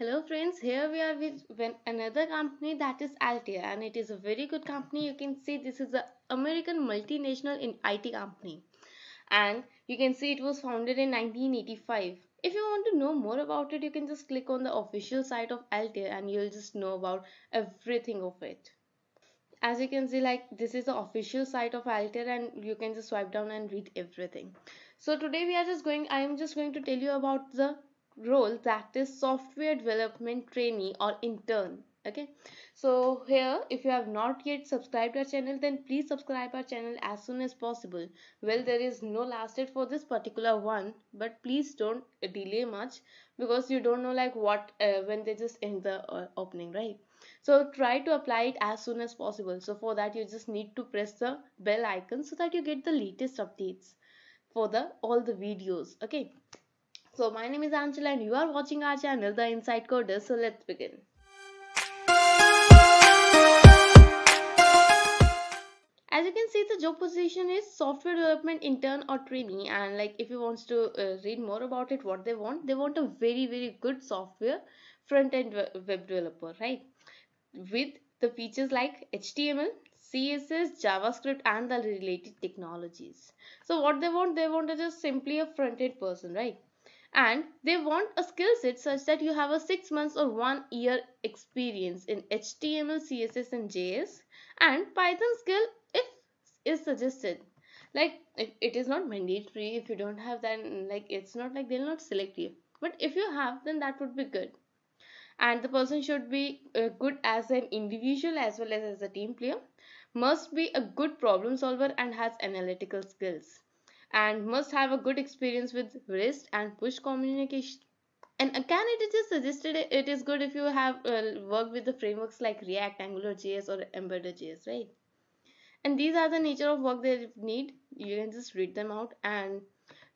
Hello friends, here we are with another company that is Altia and it is a very good company. You can see this is an American multinational in IT company and you can see it was founded in 1985. If you want to know more about it, you can just click on the official site of Altia and you'll just know about everything of it as you can see like this is the official site of Altair and you can just swipe down and read everything so today we are just going I am just going to tell you about the role that is software development trainee or intern okay so here if you have not yet subscribed our channel then please subscribe our channel as soon as possible well there is no last date for this particular one but please don't delay much because you don't know like what uh, when they just end the uh, opening right so try to apply it as soon as possible so for that you just need to press the bell icon so that you get the latest updates for the all the videos okay so my name is Angela and you are watching our channel The Inside Coder. So let's begin. As you can see the job position is software development intern or trainee and like if you wants to uh, read more about it what they want they want a very very good software front end web developer right with the features like HTML CSS, JavaScript and the related technologies. So what they want, they want is just simply a front-end person, right? and they want a skill set such that you have a 6 months or 1 year experience in HTML, CSS and JS and Python skill if is suggested. Like it is not mandatory if you don't have then like it's not like they'll not select you. But if you have then that would be good. And the person should be uh, good as an individual as well as as a team player. Must be a good problem solver and has analytical skills and must have a good experience with wrist and push communication. And a uh, candidate just suggested it is good if you have uh, worked with the frameworks like React, Angular JS, or Ember JS, right? And these are the nature of work they need. You can just read them out and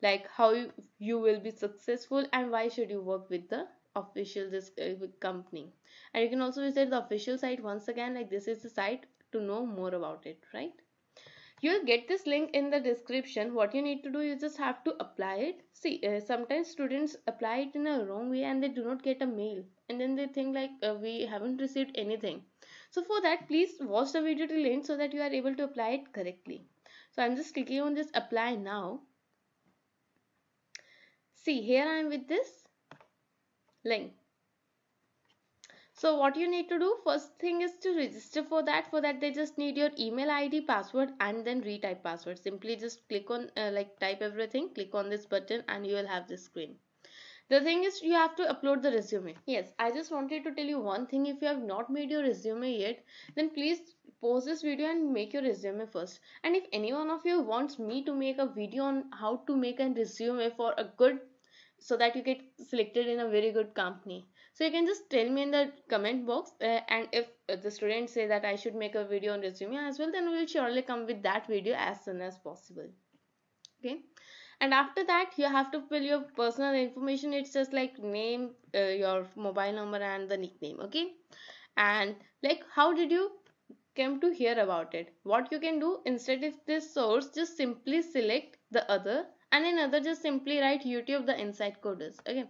like how you, you will be successful and why should you work with the official this uh, company. And you can also visit the official site once again. Like this is the site to know more about it, right? You'll get this link in the description. What you need to do, you just have to apply it. See, uh, sometimes students apply it in a wrong way and they do not get a mail. And then they think like, uh, we haven't received anything. So for that, please watch the video till end so that you are able to apply it correctly. So I'm just clicking on this apply now. See, here I am with this link. So what you need to do first thing is to register for that for that they just need your email ID password and then retype password simply just click on uh, like type everything click on this button and you will have this screen. The thing is you have to upload the resume. Yes I just wanted to tell you one thing if you have not made your resume yet then please pause this video and make your resume first and if any one of you wants me to make a video on how to make a resume for a good so that you get selected in a very good company so you can just tell me in the comment box uh, and if uh, the students say that I should make a video on resume as well then we will surely come with that video as soon as possible okay and after that you have to fill your personal information it's just like name uh, your mobile number and the nickname okay and like how did you come to hear about it what you can do instead of this source just simply select the other and in other just simply write YouTube the Insight Coders. Okay.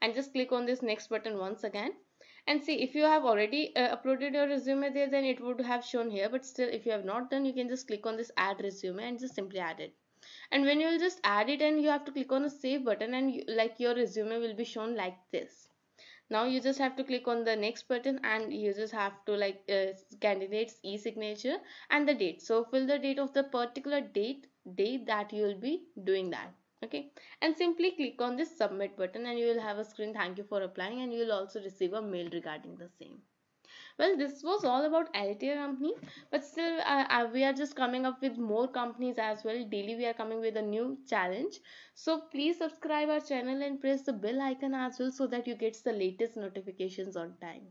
And just click on this next button once again. And see if you have already uh, uploaded your resume there then it would have shown here but still if you have not done you can just click on this add resume and just simply add it and when you will just add it and you have to click on the save button and you, like your resume will be shown like this now you just have to click on the next button and you just have to like uh, candidates e-signature and the date so fill the date of the particular date date that you will be doing that okay and simply click on this submit button and you will have a screen thank you for applying and you will also receive a mail regarding the same well this was all about Alitair company but still uh, uh, we are just coming up with more companies as well daily we are coming with a new challenge so please subscribe our channel and press the bell icon as well so that you get the latest notifications on time